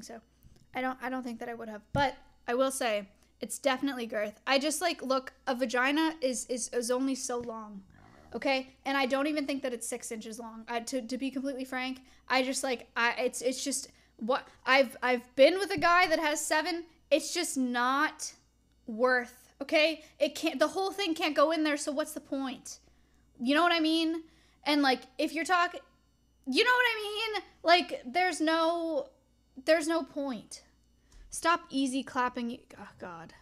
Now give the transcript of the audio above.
think so. I don't I don't think that I would have. But I will say it's definitely girth. I just like look a vagina is is, is only so long. Okay, and I don't even think that it's six inches long. I, to, to be completely frank, I just like I it's it's just what I've I've been with a guy that has seven. It's just not worth. Okay, it can't. The whole thing can't go in there. So what's the point? You know what I mean? And like if you're talking, you know what I mean? Like there's no there's no point. Stop easy clapping. Oh, God.